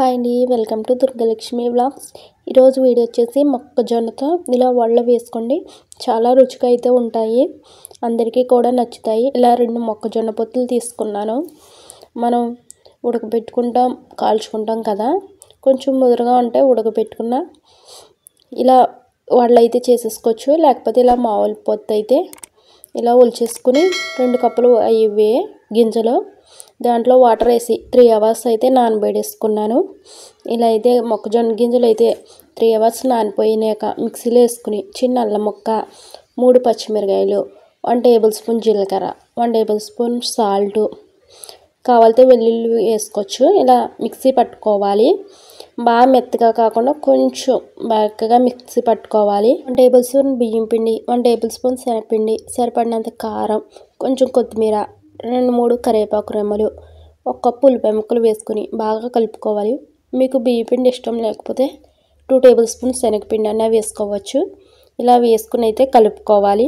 hi అండి welcome to Durgalakshmi blogs ఈరోజు video వచ్చేసి మొక్కజొన్నతో ఇలా వడలు వేసుకోండి చాలా రుచిగా అయితే ఉంటాయి అందరికీ కూడా నచ్చుతాయి ఇలా రెండు మొక్కజొన్న పొత్తులు తీసుకున్నాను మనం ఉడకబెట్టుకుంటాం కాల్చుకుంటాం కదా కొంచెం ముదురుగా ఉంటే ఉడకబెట్టుకున్న ఇలా వడలు అయితే చేసేసుకోవచ్చు లేకపోతే ఇలా మామూలు పొత్తు అయితే ఇలా ఒలిచేసుకుని రెండు కప్పులు అవి గింజలు దాంట్లో వాటర్ వేసి త్రీ అవర్స్ అయితే నానబెడేసుకున్నాను ఇలా అయితే మొక్కజొన్న గింజలు అయితే త్రీ అవర్స్ నానిపోయినాక మిక్సీలో వేసుకుని చిన్న అల్లం ముక్క మూడు పచ్చిమిరకాయలు వన్ టేబుల్ స్పూన్ జీలకర్ర వన్ టేబుల్ స్పూన్ సాల్ట్ కావాలితే వెల్లుల్లి వేసుకోవచ్చు ఇలా మిక్సీ పట్టుకోవాలి బాగా మెత్తగా కాకుండా కొంచెం బాగా మిక్సీ పట్టుకోవాలి వన్ టేబుల్ స్పూన్ బియ్యం పిండి వన్ టేబుల్ స్పూన్ శనగపిండి సరిపడినంత కారం కొంచెం కొత్తిమీర రెండు మూడు కరివేపాకు రెమ్మలు ఒక కప్పు ఉల్లిపాయ ముక్కలు వేసుకుని బాగా కలుపుకోవాలి మీకు బియ్య పిండి ఇష్టం లేకపోతే టూ టేబుల్ స్పూన్ శనగపిండి అన్న వేసుకోవచ్చు ఇలా వేసుకుని అయితే కలుపుకోవాలి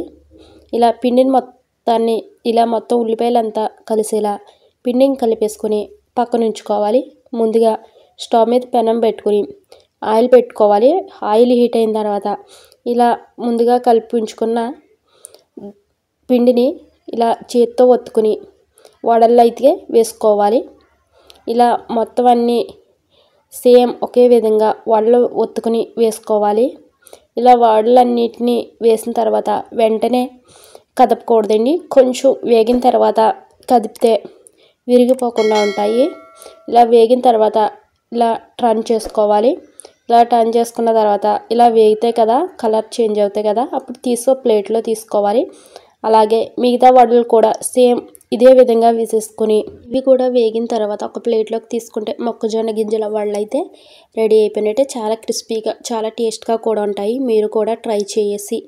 ఇలా పిండిని మొత్తాన్ని ఇలా మొత్తం ఉల్లిపాయలంతా కలిసేలా పిండిని కలిపేసుకొని పక్కన ఉంచుకోవాలి ముందుగా స్టవ్ మీద పెనం పెట్టుకుని ఆయిల్ పెట్టుకోవాలి ఆయిల్ హీట్ అయిన తర్వాత ఇలా ముందుగా కలిపి ఉంచుకున్న పిండిని ఇలా చేత్తో ఒత్తుకుని వడల్లో అయితే వేసుకోవాలి ఇలా మొత్తం అన్నీ సేమ్ ఒకే విధంగా వడలు ఒత్తుకుని వేసుకోవాలి ఇలా వడలన్నిటిని వేసిన తర్వాత వెంటనే కదపకూడదండి కొంచెం వేగిన తర్వాత కదిపితే విరిగిపోకుండా ఉంటాయి ఇలా వేగిన తర్వాత ఇలా టర్న్ చేసుకోవాలి ఇలా టర్న్ చేసుకున్న తర్వాత ఇలా వేగితే కదా కలర్ చేంజ్ అవుతాయి కదా అప్పుడు తీసుకో ప్లేట్లో తీసుకోవాలి అలాగే మిగతా వడలు కూడా సేమ్ ఇదే విధంగా వేసేసుకొని ఇవి కూడా వేగిన తర్వాత ఒక ప్లేట్లోకి తీసుకుంటే మొక్కజొన్న గింజల వాళ్ళు అయితే రెడీ అయిపోయినట్టే చాలా క్రిస్పీగా చాలా టేస్ట్గా కూడా ఉంటాయి మీరు కూడా ట్రై చేసి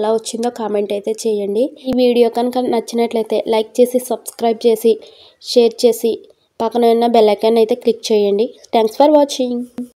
ఎలా వచ్చిందో కామెంట్ అయితే చేయండి ఈ వీడియో కనుక నచ్చినట్లయితే లైక్ చేసి సబ్స్క్రైబ్ చేసి షేర్ చేసి పక్కన ఉన్న బెల్లైకాన్ అయితే క్లిక్ చేయండి థ్యాంక్స్ ఫర్ వాచింగ్